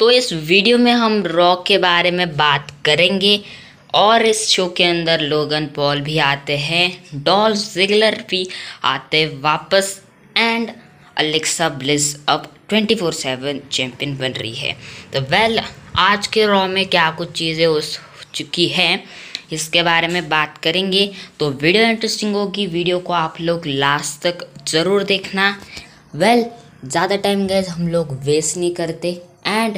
तो इस वीडियो में हम रॉक के बारे में बात करेंगे और इस शो के अंदर लोगन पॉल भी आते हैं डॉल जिगलर भी आते वापस एंड अलेक्सा ब्लिस अब 24/7 चैंपियन बन रही है तो वेल आज के रॉ में क्या कुछ चीज़ें हो चुकी हैं इसके बारे में बात करेंगे तो वीडियो इंटरेस्टिंग होगी वीडियो को आप लोग लास्ट तक ज़रूर देखना वेल ज़्यादा टाइम गए हम लोग वेस्ट नहीं करते एंड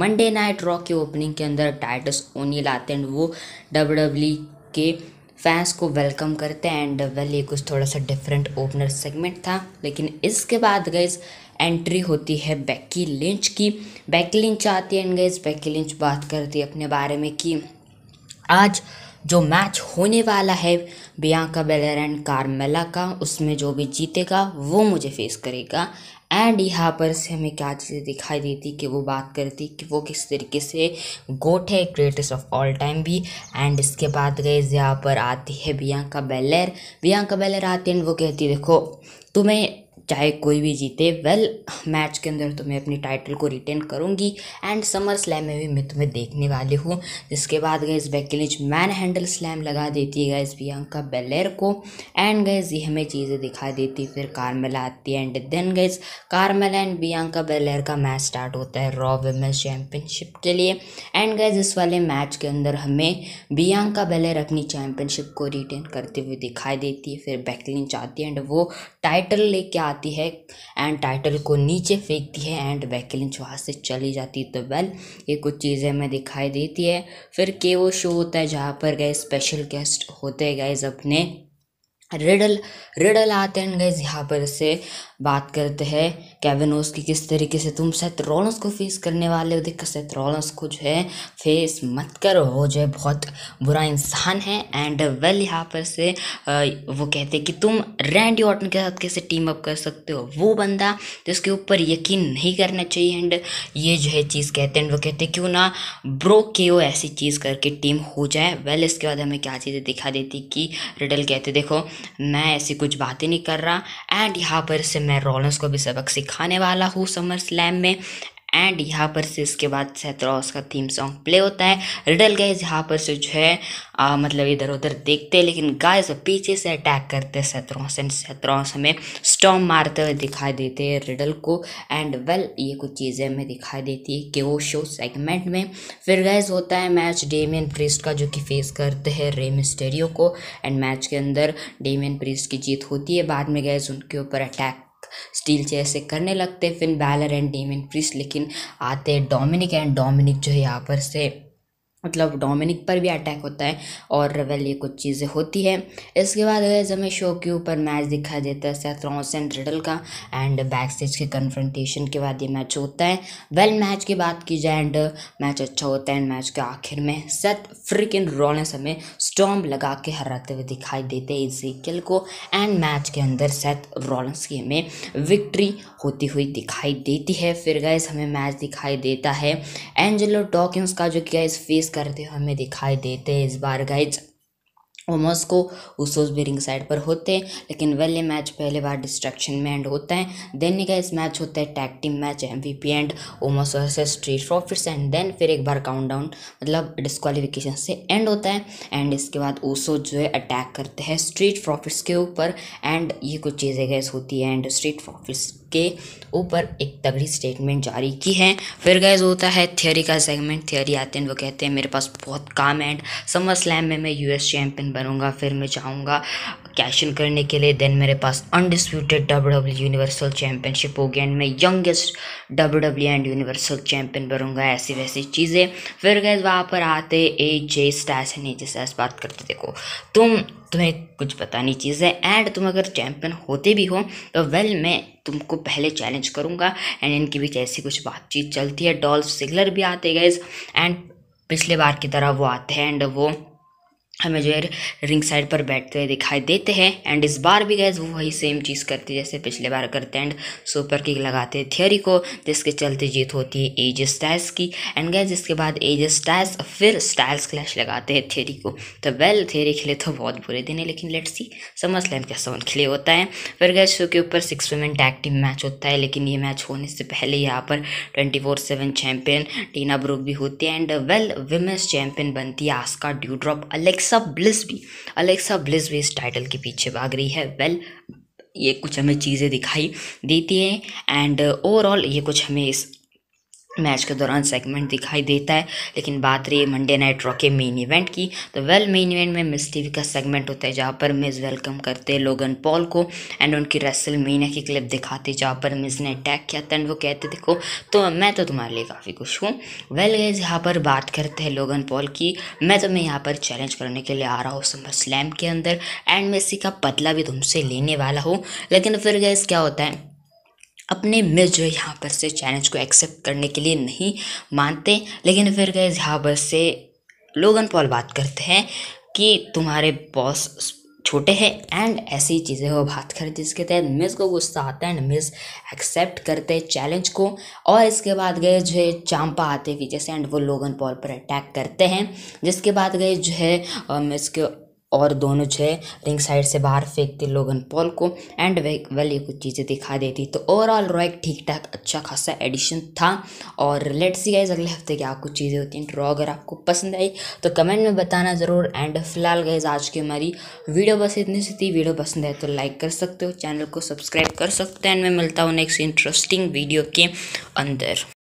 मंडे नाइट रॉ के ओपनिंग के अंदर टाइटस ओनील आते हैं वो डब्ल्यू के फैंस को वेलकम करते हैं एंड वेल ये कुछ थोड़ा सा डिफरेंट ओपनर सेगमेंट था लेकिन इसके बाद गईज एंट्री होती है बैकी लिंच की बैकी लिंच आती है एंड गईज बैकी लिंच बात करती है अपने बारे में कि आज जो मैच होने वाला है बियांका बेलर एंड कारमेला का उसमें जो भी जीतेगा वो मुझे फेस करेगा एंड यहाँ पर से हमें क्या चीज़ें दिखाई देती कि वो बात करती कि वो किस तरीके से गोट है ग्रेटेस्ट ऑफ ऑल टाइम भी एंड इसके बाद गए यहाँ पर आती है बियांका बेलर बियांका बेलर आती है एंड वो कहती देखो तुम्हें चाहे कोई भी जीते वेल मैच के अंदर तो मैं अपनी टाइटल को रिटेन करूँगी एंड समर स्लैम में भी मैं तुम्हें देखने वाली हूँ जिसके बाद गए इस लिंच मैन हैंडल स्लैम लगा देती है गैस प्रियंका बेलेर को एंड गए ये हमें चीज़ें दिखा देती फिर कारमेला आती है एंड देन गए कारमेला एंड बियंका बेलेर का मैच स्टार्ट होता है रॉ वेमेंस चैम्पियनशिप के लिए एंड गए इस वाले मैच के अंदर हमें बियंका बेलेर अपनी चैम्पियनशिप को रिटेन करते हुए दिखाई देती है फिर बैकलिंच आती है एंड वो टाइटल लेके आती आती है एंड टाइटल को नीचे फेंकती है एंड वैकलिंच वहाँ से चली जाती है तो वेल ये कुछ चीज़ें हमें दिखाई देती है फिर के वो शो होता है जहाँ पर गए स्पेशल गेस्ट होते हैं गाइज अपने रिडल रिडल आते हैं गाइज यहाँ पर से बात करते हैं कैवेनोस की किस तरीके से तुम सेथ रॉलर्स को फेस करने वाले हो देखो सेथ रॉलर्स को जो है फेस मत करो वो जो है बहुत बुरा इंसान है एंड वेल यहाँ पर से वो कहते हैं कि तुम रैंडी ऑटन के साथ कैसे टीम अप कर सकते हो वो बंदा जिसके ऊपर यकीन नहीं करना चाहिए एंड ये जो है चीज़ कहते हैं वो कहते हैं क्यों ना ब्रो के ओ ऐसी चीज़ करके टीम हो जाए वेल इसके बाद हमें क्या चीज़ें दिखा देती कि रिडल कहते देखो मैं ऐसी कुछ बातें नहीं कर रहा एंड यहाँ पर से मैं रॉलर्स को भी सबक सिखा दिखाने वाला हूँ समर स्लैम में एंड यहाँ पर से इसके बाद सैथरॉस का थीम सॉन्ग प्ले होता है रिडल गए यहाँ पर से जो है आ, मतलब इधर उधर देखते हैं लेकिन गाइस पीछे से अटैक करते हैं सैथरॉस एंड सैथरॉस हमें स्टॉम मारते हुए दिखाई देते हैं रिडल को एंड वेल ये कुछ चीज़ें हमें दिखाई देती है कि वो शो सेगमेंट में फिर गैस होता है मैच डेमियन प्रिस्ट का जो कि फेस करते हैं रेम स्टेडियो को एंड मैच के अंदर डेमियन प्रिस्ट की जीत होती है बाद में गैस उनके ऊपर अटैक स्टील चेयर से करने लगते फिर बैलर एंड डेमिन प्रिस्ट लेकिन आते डोमिनिक एंड डोमिनिक जो है यहाँ पर से मतलब डोमिनिक पर भी अटैक होता है और रवेल ये कुछ चीज़ें होती है इसके बाद गैस हमें शो के ऊपर मैच दिखाई देता है सेथ्रॉस एंड रिडल का एंड बैक स्टेज के कन्फ्रंटेशन के बाद ये मैच होता है वेल मैच की बात की जाए एंड मैच अच्छा होता है एंड मैच के आखिर में सेथ फ्रिक एंड रॉलेंस हमें स्टॉम लगा के हराते हुए दिखाई देते हैं इस किल को एंड मैच के अंदर सेथ रॉलेंस की हमें विक्ट्री होती हुई दिखाई देती है फिर गैस हमें मैच दिखाई देता है एंजेलो डॉकिंस का जो इस फेस करते हुए हमें दिखाई देते हैं इस बार गाइज वो मॉस्को उसोस भी रिंग साइड पर होते हैं लेकिन वेल मैच पहले बार डिस्ट्रक्शन में एंड होता है देन का इस मैच होता है tag team match M V P and Omos Street Profits and then फिर एक बार काउंट डाउन मतलब डिस्कवालिफिकेशन से एंड होता है एंड इसके बाद ओसो जो है अटैक करते हैं स्ट्रीट प्रॉफिट्स के ऊपर एंड ये कुछ चीज़ें गैस होती है एंड स्ट्रीट प्रॉफिट्स के ऊपर एक तगड़ी स्टेटमेंट जारी की है फिर गैज होता है थियोरी का सेगमेंट थियोरी आते हैं वो कहते हैं मेरे पास बहुत काम है एंड समर स्लैम में मैं यूएस चैम्पियन बनूंगा फिर मैं जाऊंगा कैश इन करने के लिए देन मेरे पास undisputed W W universal championship होगी एंड मैं youngest W W and universal champion बनूंगा ऐसी वैसी चीज़ें फिर गैज़ वहाँ पर आते ए जे स्टैस एंड ए जे स्टैस बात करते देखो तुम तुम्हें कुछ पता नहीं चीज़ है एंड तुम अगर चैम्पियन होते भी हो तो वेल मैं तुमको पहले चैलेंज करूँगा एंड इनके बीच ऐसी कुछ बातचीत चलती है डॉल्फ सिगलर भी आते गए एंड पिछले बार की तरह वो आते हैं एंड वो हमें जो है रिंग साइड पर बैठते हुए दिखाई देते हैं एंड इस बार भी गैस वो वही सेम चीज़ करती जैसे पिछले बार करते हैं एंड सुपर किक लगाते हैं थियोरी को जिसके चलते जीत होती है एज स्टाइल्स की एंड गैस इसके बाद एज स्टाइल्स फिर स्टाइल्स क्लैश लगाते हैं थियोरी को तो वेल थियोरी खेले तो बहुत बुरे दिन है लेकिन लेट्स सी समझ लें कैसा उनके लिए होता है फिर गैस शो के ऊपर six women tag team match होता है लेकिन ये मैच होने से पहले यहाँ पर twenty four seven champion Tina Brooke भी होती है एंड वेल वेमेंस चैम्पियन बनती है Asuka drop Alex Alexa Bliss भी अलेक्सा ब्लिस भी इस टाइटल के पीछे भाग रही है वेल ये कुछ हमें चीज़ें दिखाई देती हैं एंड ओवरऑल uh, ये कुछ हमें इस मैच के दौरान सेगमेंट दिखाई देता है लेकिन बात रही मंडे नाइट रॉ के मेन इवेंट की तो वेल मेन इवेंट में मिस टीवी का सेगमेंट होता है जहाँ पर मिस वेलकम करते हैं लोगन पॉल को एंड उनकी रेसल मीना की क्लिप दिखाते जहाँ पर मिस ने अटैक किया था एंड वो कहते देखो तो मैं तो तुम्हारे लिए काफ़ी खुश हूँ वेल गए यहाँ पर बात करते हैं लोगन पॉल की मैं तुम्हें यहाँ पर चैलेंज करने के लिए आ रहा हूँ समर स्लैम के अंदर एंड मैं इसी का बदला भी तुमसे लेने वाला हूँ लेकिन फिर गैस क्या होता है अपने मिल जो है यहाँ पर से चैलेंज को एक्सेप्ट करने के लिए नहीं मानते लेकिन फिर गए यहाँ पर से लोगन पॉल बात करते हैं कि तुम्हारे बॉस छोटे हैं एंड ऐसी चीज़ें वो बात करें जिसके तहत मिस को गुस्सा आता है एंड मिस एक्सेप्ट करते चैलेंज को और इसके बाद गए जो है चांपा आते पीछे से एंड वो लोगन पॉल पर अटैक करते हैं जिसके बाद गए जो है मिस के और दोनों छः रिंग साइड से बाहर फेंकते लोगन पॉल को एंड वेल ये कुछ चीज़ें दिखा देती तो ओवरऑल रॉ एक ठीक ठाक अच्छा खासा एडिशन था और लेट्स सी गाइज अगले हफ्ते क्या कुछ चीज़ें होती हैं ड्रॉ अगर आपको पसंद आई तो कमेंट में बताना ज़रूर एंड फिलहाल गाइज आज की हमारी वीडियो बस इतनी सी थी वीडियो पसंद आए तो लाइक कर सकते हो चैनल को सब्सक्राइब कर सकते हैं एंड मैं मिलता हूँ नेक्स्ट इंटरेस्टिंग वीडियो के अंदर